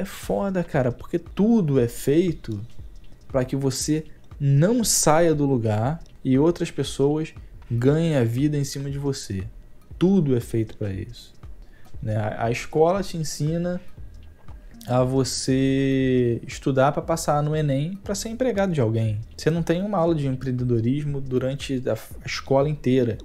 É foda, cara, porque tudo é feito para que você não saia do lugar e outras pessoas ganhem a vida em cima de você. Tudo é feito para isso. Né? A escola te ensina a você estudar para passar no Enem para ser empregado de alguém. Você não tem uma aula de empreendedorismo durante a escola inteira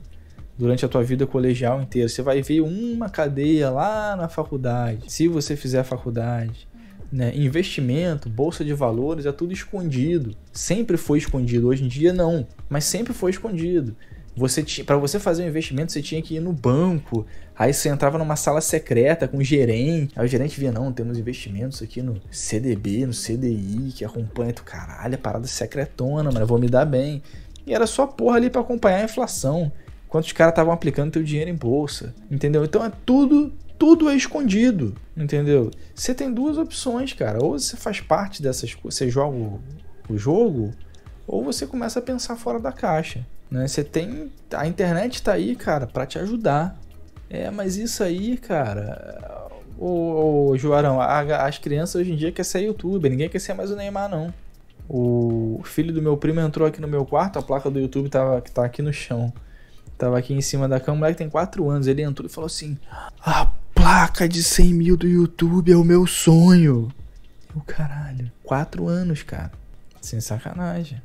durante a tua vida colegial inteira. Você vai ver uma cadeia lá na faculdade, se você fizer a faculdade. Né? Investimento, bolsa de valores, é tudo escondido. Sempre foi escondido. Hoje em dia não, mas sempre foi escondido. Você para você fazer um investimento, você tinha que ir no banco. Aí você entrava numa sala secreta com o gerente. Aí o gerente via, não, temos investimentos aqui no CDB, no CDI, que acompanha tu, caralho, é parada secretona, mano, eu vou me dar bem. E era só porra ali para acompanhar a inflação quantos caras estavam aplicando teu dinheiro em bolsa, entendeu? Então é tudo, tudo é escondido, entendeu? Você tem duas opções, cara. Ou você faz parte dessas coisas, você joga o, o jogo, ou você começa a pensar fora da caixa. Né? Você tem. A internet tá aí, cara, para te ajudar. É, mas isso aí, cara. Ô, Joarão, a, as crianças hoje em dia querem ser youtuber, ninguém quer ser mais o Neymar, não. O filho do meu primo entrou aqui no meu quarto, a placa do YouTube tava, tá aqui no chão. Tava aqui em cima da cama, o moleque tem 4 anos. Ele entrou e falou assim: A placa de 100 mil do YouTube é o meu sonho. O caralho. 4 anos, cara. Sem sacanagem.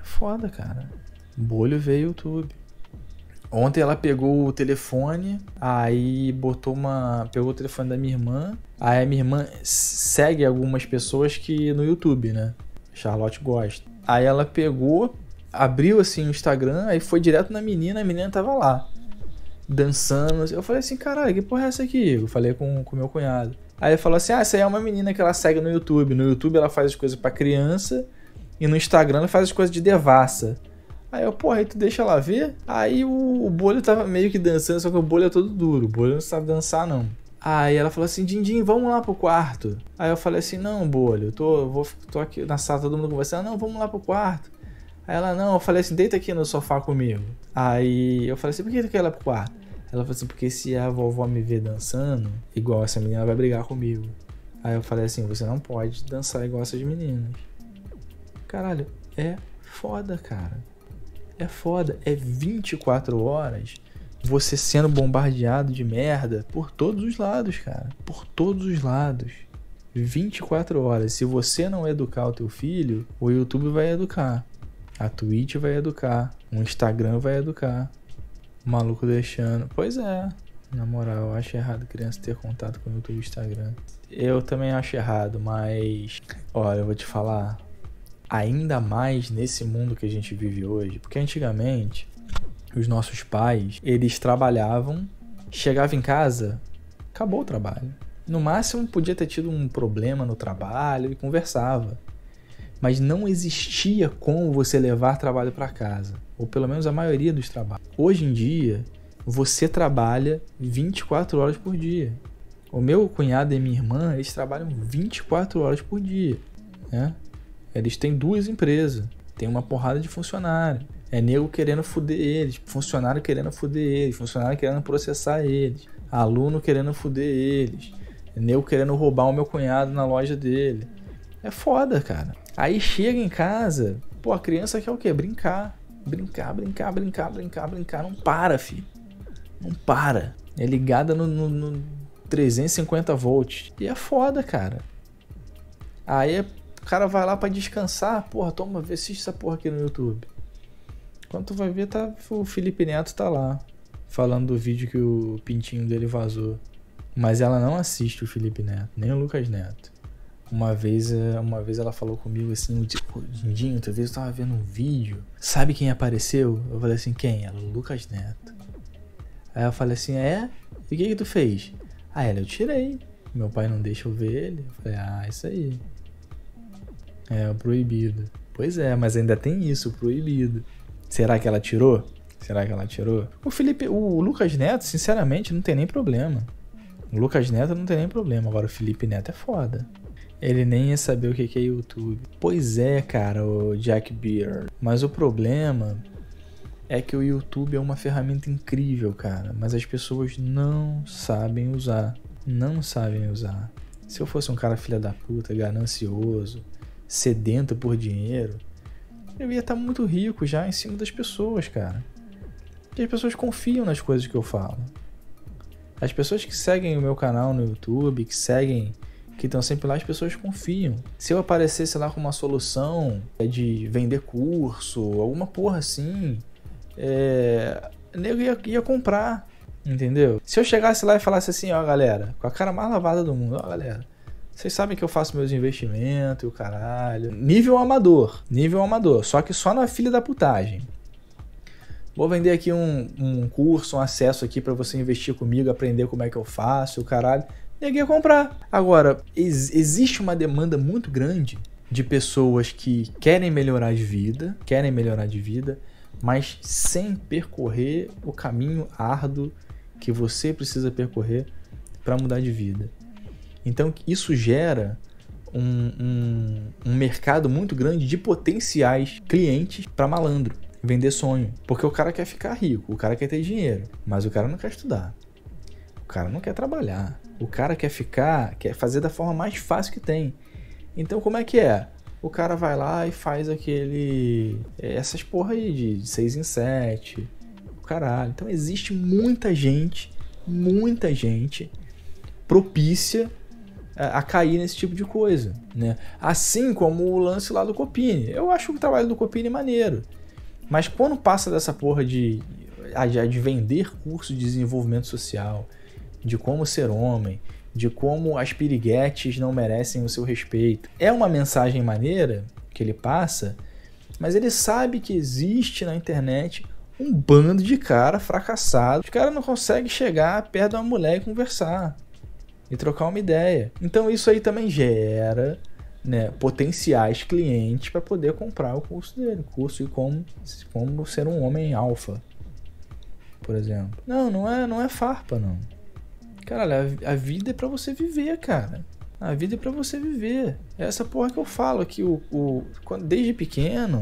É foda, cara. Bolho veio YouTube. Ontem ela pegou o telefone, aí botou uma. Pegou o telefone da minha irmã. Aí a minha irmã segue algumas pessoas que no YouTube, né? Charlotte gosta. Aí ela pegou, abriu assim o Instagram, aí foi direto na menina, a menina tava lá. Dançando. Eu falei assim, caralho, que porra é essa aqui? Eu falei com o meu cunhado. Aí ele falou assim: Ah, essa aí é uma menina que ela segue no YouTube. No YouTube ela faz as coisas para criança e no Instagram ela faz as coisas de devassa. Aí eu, porra, aí tu deixa ela ver? Aí o, o bolho tava meio que dançando, só que o bolho é todo duro. O bolho não sabe dançar, não. Aí ela falou assim: Dindim, vamos lá pro quarto. Aí eu falei assim: Não, bolho, eu tô, vou, tô aqui na sala todo mundo conversando. Não, vamos lá pro quarto. Aí ela, não, eu falei assim, deita aqui no sofá comigo. Aí eu falei assim, por que tu quer ir lá pro quarto? Ela falou assim, porque se a vovó me ver dançando, igual essa menina, ela vai brigar comigo. Aí eu falei assim, você não pode dançar igual essas meninas. Caralho, é foda, cara. É foda. É 24 horas você sendo bombardeado de merda por todos os lados, cara. Por todos os lados. 24 horas. Se você não educar o teu filho, o YouTube vai educar. A Twitch vai educar. O Instagram vai educar. O maluco deixando. Pois é. Na moral, eu acho errado criança ter contato com o YouTube e Instagram. Eu também acho errado, mas. Olha, eu vou te falar. Ainda mais nesse mundo que a gente vive hoje. Porque antigamente, os nossos pais, eles trabalhavam, chegavam em casa, acabou o trabalho. No máximo, podia ter tido um problema no trabalho e conversava mas não existia como você levar trabalho para casa, ou pelo menos a maioria dos trabalhos. Hoje em dia, você trabalha 24 horas por dia. O meu cunhado e minha irmã, eles trabalham 24 horas por dia, né? Eles têm duas empresas, tem uma porrada de funcionário. É nego querendo fuder eles, funcionário querendo fuder eles, funcionário querendo processar eles, aluno querendo fuder eles, é nego querendo roubar o meu cunhado na loja dele. É foda, cara. Aí chega em casa, pô, a criança quer o quê? Brincar. Brincar, brincar, brincar, brincar, brincar. Não para, filho. Não para. É ligada no, no, no 350 volts. E é foda, cara. Aí é, o cara vai lá para descansar, porra, toma, assiste essa porra aqui no YouTube. Quando tu vai ver, tá, o Felipe Neto tá lá, falando do vídeo que o pintinho dele vazou. Mas ela não assiste o Felipe Neto, nem o Lucas Neto. Uma vez, eh, uma vez ela falou comigo assim, Dindinho, outra vez eu tava vendo um vídeo. Sabe quem apareceu? Eu falei assim, quem? Ela, Lucas Neto. Aí eu falei assim, é? E o que que tu fez? Aí ah, ela, eu tirei. Meu pai não deixa eu ver ele. Eu falei, ah, é isso aí. É, o proibido. Pois é, mas ainda tem isso, o proibido. Será que ela tirou? Será que ela tirou? O Felipe, o Lucas Neto, sinceramente, não tem nem problema. O Lucas Neto não tem nem problema. Agora o Felipe Neto é foda. Ele nem ia saber o que é YouTube. Pois é, cara, o Jack Beer. Mas o problema é que o YouTube é uma ferramenta incrível, cara, mas as pessoas não sabem usar. Não sabem usar. Se eu fosse um cara filha da puta, ganancioso, sedento por dinheiro, eu ia estar tá muito rico já em cima das pessoas, cara. Porque as pessoas confiam nas coisas que eu falo. As pessoas que seguem o meu canal no YouTube, que seguem que estão sempre lá, as pessoas confiam. Se eu aparecesse lá com uma solução é de vender curso, alguma porra assim, é, nego ia, ia comprar, entendeu? Se eu chegasse lá e falasse assim, ó galera, com a cara mais lavada do mundo, ó galera, vocês sabem que eu faço meus investimentos e o caralho. Nível amador, nível amador, só que só na filha da putagem. Vou vender aqui um, um curso, um acesso aqui para você investir comigo, aprender como é que eu faço, o caralho ninguém ia comprar. Agora, ex existe uma demanda muito grande de pessoas que querem melhorar de vida, querem melhorar de vida, mas sem percorrer o caminho árduo que você precisa percorrer para mudar de vida. Então, isso gera um, um, um mercado muito grande de potenciais clientes para malandro vender sonho. Porque o cara quer ficar rico, o cara quer ter dinheiro, mas o cara não quer estudar. O cara não quer trabalhar. O cara quer ficar, quer fazer da forma mais fácil que tem. Então como é que é? O cara vai lá e faz aquele. Eh, essas porra aí de 6 em 7. Caralho. Então existe muita gente, muita gente propícia a, a cair nesse tipo de coisa, né? Assim como o lance lá do Copini. Eu acho o trabalho do Copini maneiro. Mas quando passa dessa porra de, de, de vender curso de desenvolvimento social, de como ser homem, de como as piriguetes não merecem o seu respeito. É uma mensagem maneira que ele passa, mas ele sabe que existe na internet um bando de cara fracassado. Os caras não conseguem chegar perto de uma mulher e conversar e trocar uma ideia. Então isso aí também gera né, potenciais clientes para poder comprar o curso dele, o curso de como, como ser um homem alfa, por exemplo. Não, não é, não é farpa não. Caralho, a, vida é para você viver, cara. A vida é para você viver. É essa porra que eu falo, que o, o, quando, desde pequeno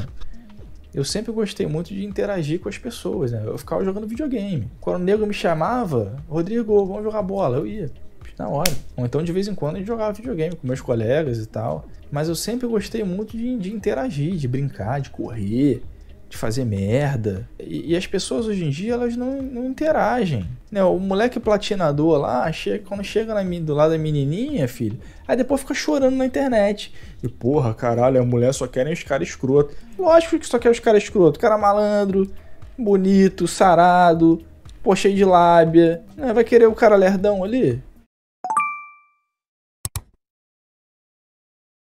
eu sempre gostei muito de interagir com as pessoas, né? Eu ficava jogando videogame. Quando o nego me chamava, Rodrigo, vamos jogar bola, eu ia na hora. Ou então de vez em quando a gente jogava videogame com meus colegas e tal. Mas eu sempre gostei muito de, de interagir, de brincar, de correr, de fazer merda. E, e, as pessoas hoje em dia, elas não, não interagem. Né? O moleque platinador lá, chega, quando chega na, do lado da menininha, filho, aí depois fica chorando na internet. E porra, caralho, a mulher só querem os caras escroto. Lógico que só quer os caras escroto. Cara malandro, bonito, sarado, pô, cheio de lábia. Né? Vai querer o cara lerdão ali?